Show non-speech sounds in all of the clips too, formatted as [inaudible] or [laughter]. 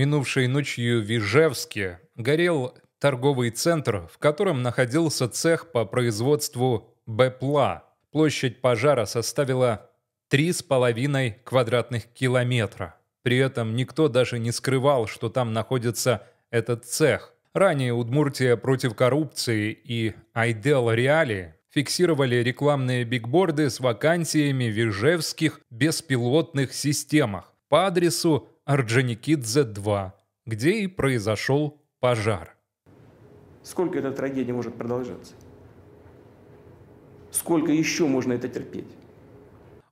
Минувшей ночью в Ижевске горел торговый центр, в котором находился цех по производству БПЛА. Площадь пожара составила 3,5 квадратных километра. При этом никто даже не скрывал, что там находится этот цех. Ранее Удмуртия против коррупции и Айдел Реали фиксировали рекламные бигборды с вакансиями в ижевских беспилотных системах по адресу Орджоникидзе-2, где и произошел пожар. Сколько эта трагедия может продолжаться? Сколько еще можно это терпеть?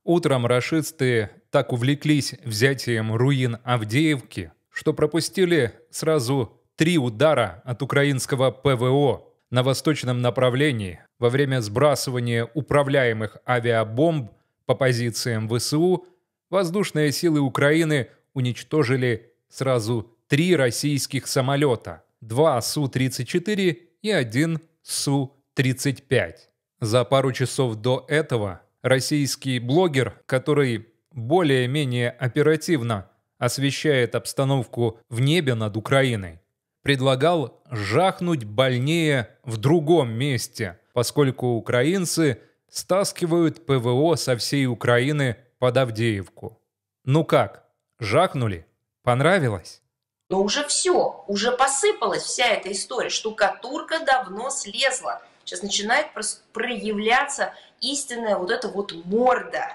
Утром рашисты так увлеклись взятием руин Авдеевки, что пропустили сразу три удара от украинского ПВО на восточном направлении во время сбрасывания управляемых авиабомб по позициям ВСУ воздушные силы Украины уничтожили сразу три российских самолета, два Су-34 и один Су-35. За пару часов до этого российский блогер, который более-менее оперативно освещает обстановку в небе над Украиной, предлагал жахнуть больнее в другом месте, поскольку украинцы стаскивают ПВО со всей Украины под Авдеевку. Ну как, Жакнули. Понравилось? Но уже все, уже посыпалась вся эта история. Штукатурка давно слезла. Сейчас начинает проявляться истинная вот эта вот морда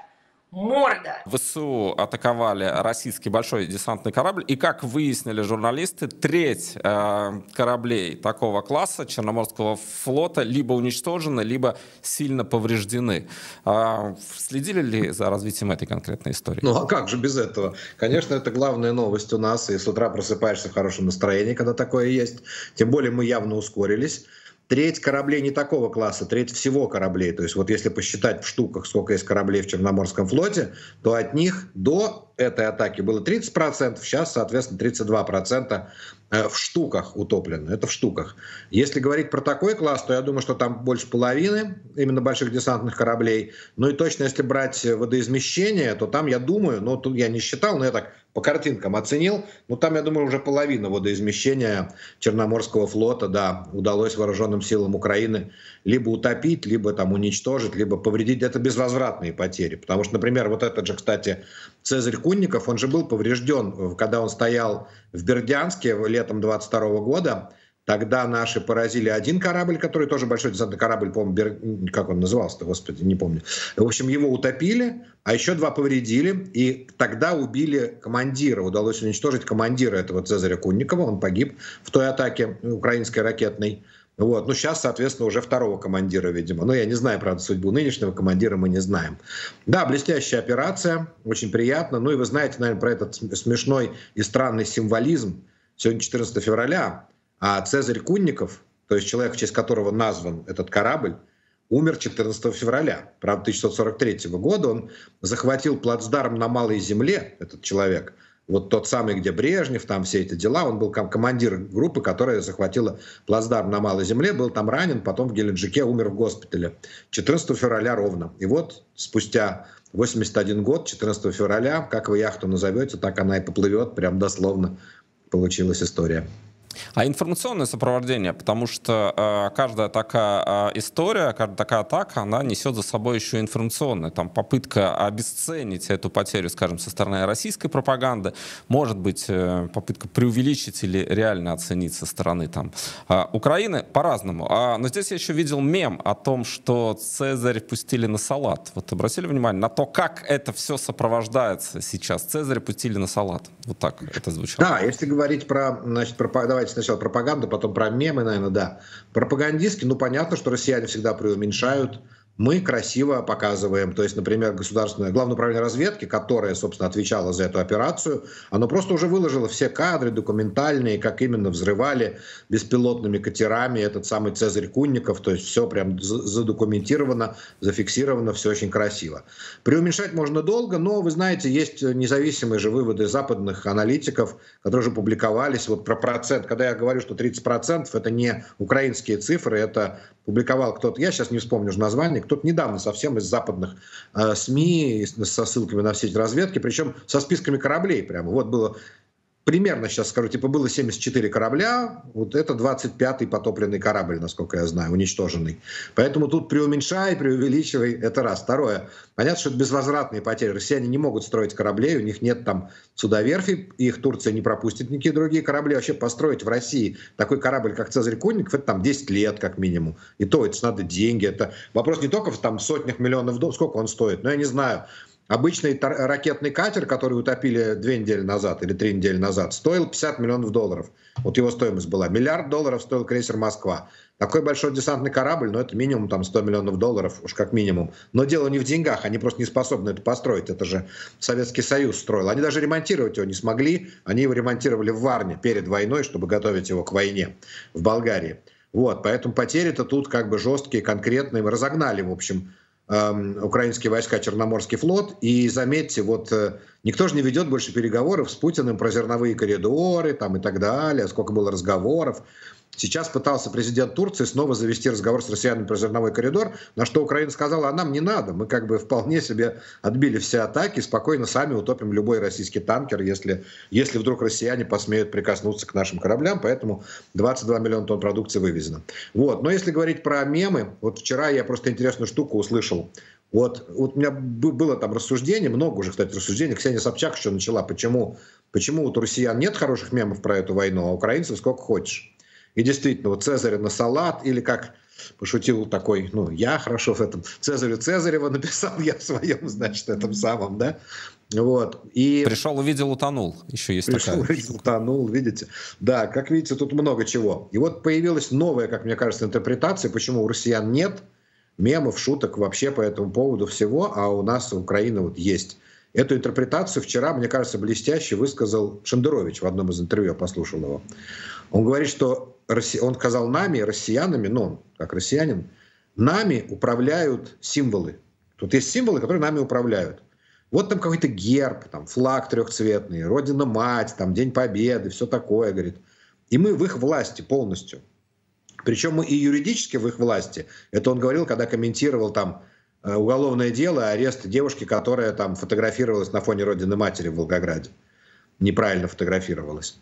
морда. ВСУ атаковали российский большой десантный корабль, и, как выяснили журналисты, треть э, кораблей такого класса Черноморского флота либо уничтожены, либо сильно повреждены. Э, следили ли за развитием этой конкретной истории? Ну а как же без этого? Конечно, это главная новость у нас, и с утра просыпаешься в хорошем настроении, когда такое есть. Тем более мы явно ускорились. Треть кораблей не такого класса, треть всего кораблей. То есть вот если посчитать в штуках, сколько есть кораблей в Черноморском флоте, то от них до этой атаки было 30%, сейчас, соответственно, 32% э, в штуках утоплено. Это в штуках. Если говорить про такой класс, то я думаю, что там больше половины именно больших десантных кораблей. Ну и точно, если брать водоизмещение, то там, я думаю, но ну, тут я не считал, но я так по картинкам оценил. Ну, там, я думаю, уже половина водоизмещения Черноморского флота, да, удалось вооруженным силам Украины либо утопить, либо там уничтожить, либо повредить. Это безвозвратные потери. Потому что, например, вот этот же, кстати, Цезарь Кунников, он же был поврежден, э, когда он стоял в Бердянске летом 22 года, Тогда наши поразили один корабль, который тоже большой десантный корабль, помню, бер... как он назывался-то, господи, не помню. В общем, его утопили, а еще два повредили, и тогда убили командира. Удалось уничтожить командира этого Цезаря Кунникова, он погиб в той атаке украинской ракетной. Вот. Ну, сейчас, соответственно, уже второго командира, видимо. Но я не знаю, правда, судьбу нынешнего командира мы не знаем. Да, блестящая операция, очень приятно. Ну и вы знаете, наверное, про этот смешной и странный символизм. Сегодня 14 февраля, а Цезарь Кунников, то есть человек, в честь которого назван этот корабль, умер 14 февраля, правда, 1643 года. Он захватил плацдарм на Малой Земле, этот человек, вот тот самый, где Брежнев, там все эти дела. Он был командир группы, которая захватила плацдарм на Малой Земле, был там ранен, потом в Геленджике умер в госпитале. 14 февраля ровно. И вот спустя 81 год, 14 февраля, как вы яхту назовете, так она и поплывет, прям дословно получилась история. А информационное сопровождение, потому что э, каждая такая э, история, каждая такая атака, она несет за собой еще информационное. Там попытка обесценить эту потерю, скажем, со стороны российской пропаганды, может быть э, попытка преувеличить или реально оценить со стороны там э, Украины по-разному. А, но здесь я еще видел мем о том, что Цезарь пустили на салат. Вот обратили внимание на то, как это все сопровождается сейчас. Цезарь пустили на салат. Вот так это звучало. Да, если говорить про, значит, про давай давайте сначала пропаганда, потом про мемы, наверное, да. Пропагандистки, ну понятно, что россияне всегда преуменьшают мы красиво показываем. То есть, например, государственное главное управление разведки, которое, собственно, отвечало за эту операцию, оно просто уже выложило все кадры документальные, как именно взрывали беспилотными катерами этот самый Цезарь Кунников. То есть все прям задокументировано, зафиксировано, все очень красиво. Преуменьшать можно долго, но, вы знаете, есть независимые же выводы западных аналитиков, которые уже публиковались. Вот про процент, когда я говорю, что 30% это не украинские цифры, это публиковал кто-то, я сейчас не вспомню название, кто-то недавно совсем из западных э, СМИ э, со ссылками на все эти разведки, причем со списками кораблей прямо. Вот было примерно сейчас скажу, типа было 74 корабля, вот это 25-й потопленный корабль, насколько я знаю, уничтоженный. Поэтому тут преуменьшай, преувеличивай, это раз. Второе, понятно, что это безвозвратные потери. Россияне не могут строить кораблей, у них нет там судоверфи, их Турция не пропустит никакие другие корабли. Вообще построить в России такой корабль, как Цезарь Конников, это там 10 лет как минимум. И то это надо деньги. Это вопрос не только в там сотнях миллионов долларов, сколько он стоит, но я не знаю. Обычный ракетный катер, который утопили две недели назад или три недели назад, стоил 50 миллионов долларов. Вот его стоимость была. Миллиард долларов стоил крейсер «Москва». Такой большой десантный корабль, ну это минимум там 100 миллионов долларов, уж как минимум. Но дело не в деньгах, они просто не способны это построить. Это же Советский Союз строил. Они даже ремонтировать его не смогли. Они его ремонтировали в Варне перед войной, чтобы готовить его к войне в Болгарии. Вот, поэтому потери-то тут как бы жесткие, конкретные. Мы разогнали, в общем, Эм, украинские войска Черноморский флот. И заметьте, вот э, никто же не ведет больше переговоров с Путиным про зерновые коридоры там, и так далее, сколько было разговоров. Сейчас пытался президент Турции снова завести разговор с россиянами про зерновой коридор, на что Украина сказала, а нам не надо, мы как бы вполне себе отбили все атаки, спокойно сами утопим любой российский танкер, если, если вдруг россияне посмеют прикоснуться к нашим кораблям, поэтому 22 миллиона тонн продукции вывезено. Вот. Но если говорить про мемы, вот вчера я просто интересную штуку услышал вот, вот у меня было там рассуждение, много уже, кстати, рассуждений. Ксения Собчак еще начала, почему, почему у россиян нет хороших мемов про эту войну, а украинцев сколько хочешь. И действительно, вот Цезарь на салат, или как пошутил такой, ну, я хорошо в этом, Цезарю Цезарева [laughs] написал я в своем, значит, этом самом, да, вот. И... Пришел, увидел, утонул. Еще есть Пришел, такая. увидел, утонул, видите. Да, как видите, тут много чего. И вот появилась новая, как мне кажется, интерпретация, почему у россиян нет мемов, шуток вообще по этому поводу всего, а у нас Украина вот есть. Эту интерпретацию вчера, мне кажется, блестяще высказал Шендерович в одном из интервью, я послушал его. Он говорит, что он сказал нами, россиянами, но он как россиянин, нами управляют символы. Тут есть символы, которые нами управляют. Вот там какой-то герб, там флаг трехцветный, Родина-мать, там День Победы, все такое, говорит. И мы в их власти полностью. Причем мы и юридически в их власти. Это он говорил, когда комментировал там э, уголовное дело, арест девушки, которая там фотографировалась на фоне Родины Матери в Волгограде. Неправильно фотографировалась.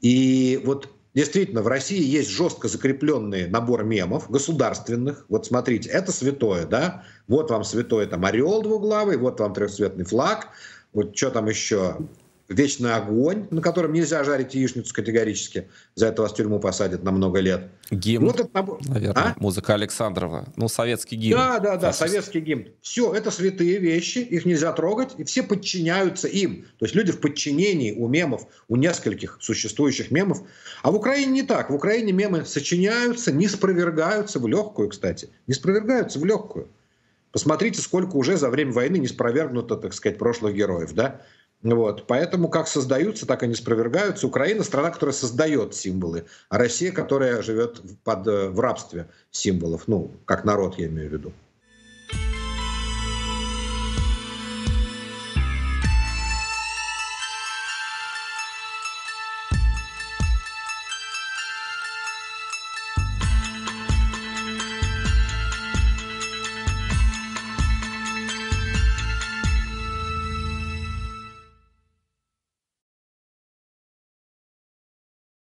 И вот Действительно, в России есть жестко закрепленный набор мемов государственных. Вот смотрите, это святое, да? Вот вам святое, там орел двуглавый, вот вам трехцветный флаг, вот что там еще, вечный огонь, на котором нельзя жарить яичницу категорически. За это вас в тюрьму посадят на много лет. Гимн, вот это, наверное, а? музыка Александрова. Ну, советский гимн. Да, да, да, Фашист. советский гимн. Все, это святые вещи, их нельзя трогать, и все подчиняются им. То есть люди в подчинении у мемов, у нескольких существующих мемов. А в Украине не так. В Украине мемы сочиняются, не спровергаются в легкую, кстати. Не спровергаются в легкую. Посмотрите, сколько уже за время войны не спровергнуто, так сказать, прошлых героев, да? Вот. Поэтому как создаются, так и не спровергаются. Украина – страна, которая создает символы, а Россия, которая живет под, э, в рабстве символов, ну, как народ, я имею в виду.